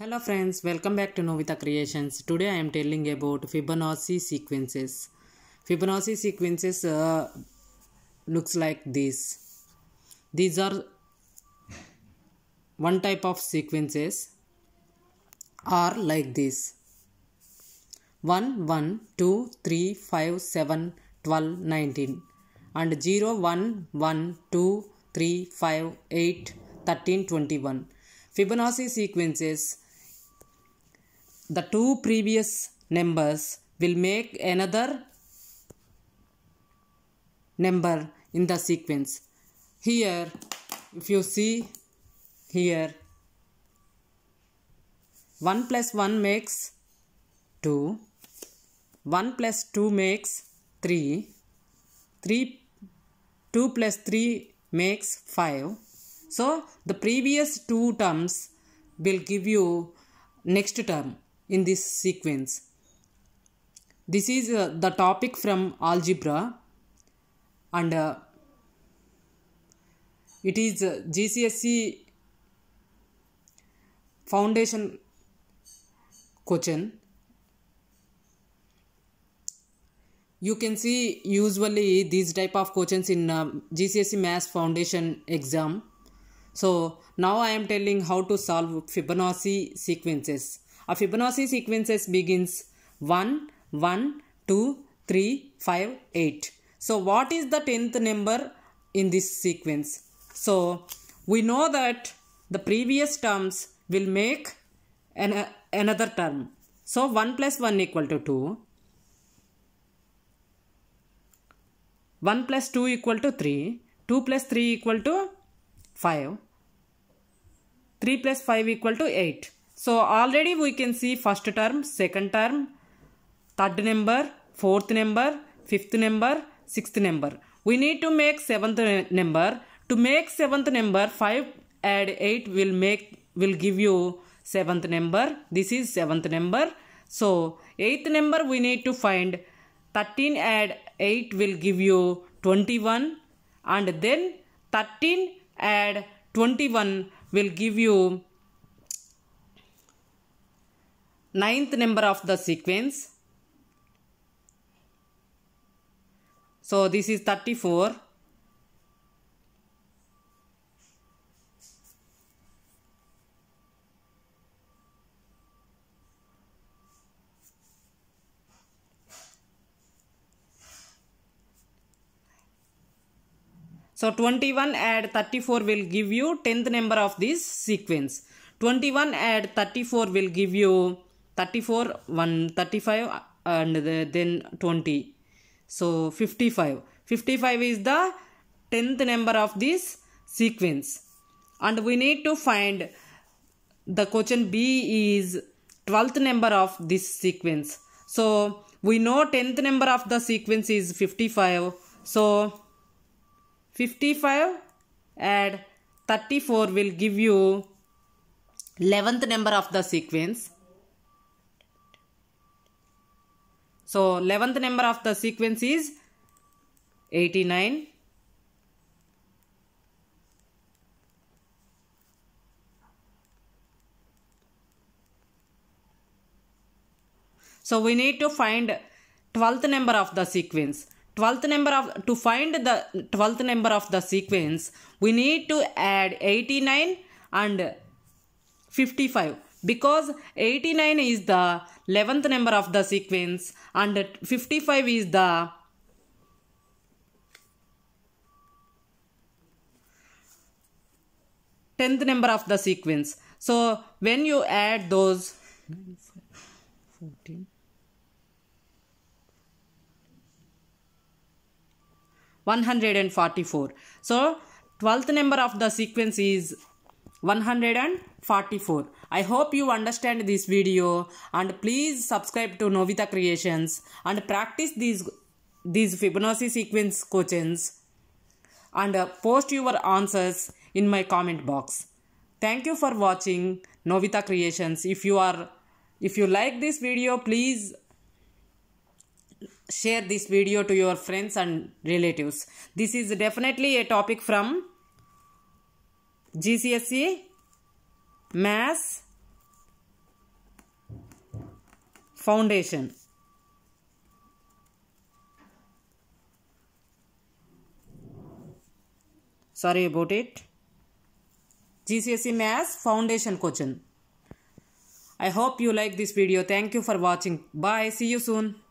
Hello friends, welcome back to Novita Creations. Today I am telling about Fibonacci sequences. Fibonacci sequences uh, looks like this. These are one type of sequences are like this. 1, 1, 2, 3, 5, 7, 12, 19 and 0, 1, 1, 2, 3, 5, 8, 13, 21. Fibonacci sequences the two previous numbers will make another number in the sequence. Here, if you see here, 1 plus 1 makes 2, 1 plus 2 makes 3, 3 2 plus 3 makes 5. So, the previous two terms will give you next term in this sequence. This is uh, the topic from algebra and uh, it is uh, GCSE foundation question. You can see usually these type of questions in uh, GCSE Mass Foundation exam. So now I am telling how to solve Fibonacci sequences. A Fibonacci sequences begins 1, 1, 2, 3, 5, 8. So what is the 10th number in this sequence? So we know that the previous terms will make an, uh, another term. So 1 plus 1 equal to 2. 1 plus 2 equal to 3. 2 plus 3 equal to 5. 3 plus 5 equal to 8. So already we can see first term, second term, third number, fourth number, fifth number, sixth number. We need to make seventh number. To make seventh number, 5 add 8 will make will give you seventh number. This is seventh number. So eighth number we need to find 13 add 8 will give you 21 and then 13 add 21 will give you ninth number of the sequence. So this is 34. So 21 add 34 will give you 10th number of this sequence. 21 add 34 will give you 34 1 35 uh, and then 20 so 55 55 is the 10th number of this sequence and we need to find the question b is 12th number of this sequence so we know 10th number of the sequence is 55 so 55 add 34 will give you 11th number of the sequence So 11th number of the sequence is 89. So we need to find 12th number of the sequence. 12th number of to find the 12th number of the sequence we need to add 89 and 55 because 89 is the 11th number of the sequence and 55 is the 10th number of the sequence. So when you add those 144. So 12th number of the sequence is 144. I hope you understand this video and please subscribe to Novita Creations and practice these these Fibonacci sequence questions and uh, post your answers in my comment box. Thank you for watching Novita Creations. If you are if you like this video please share this video to your friends and relatives. This is definitely a topic from GCSE, Mass, Foundation. Sorry about it. GCSE Mass Foundation coaching. I hope you like this video. Thank you for watching. Bye. See you soon.